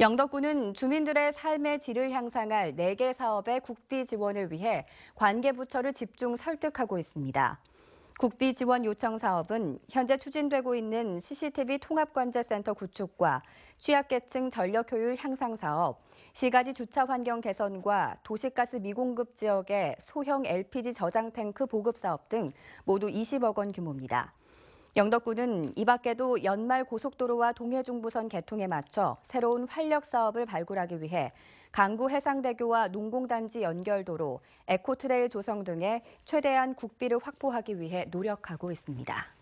영덕군은 주민들의 삶의 질을 향상할 4개 사업의 국비 지원을 위해 관계부처를 집중 설득하고 있습니다. 국비 지원 요청 사업은 현재 추진되고 있는 CCTV 통합관제센터 구축과 취약계층 전력 효율 향상 사업, 시가지 주차 환경 개선과 도시가스 미공급 지역의 소형 LPG 저장 탱크 보급 사업 등 모두 20억 원 규모입니다. 영덕군은 이 밖에도 연말 고속도로와 동해중부선 개통에 맞춰 새로운 활력 사업을 발굴하기 위해 강구 해상대교와 농공단지 연결도로, 에코트레일 조성 등의 최대한 국비를 확보하기 위해 노력하고 있습니다.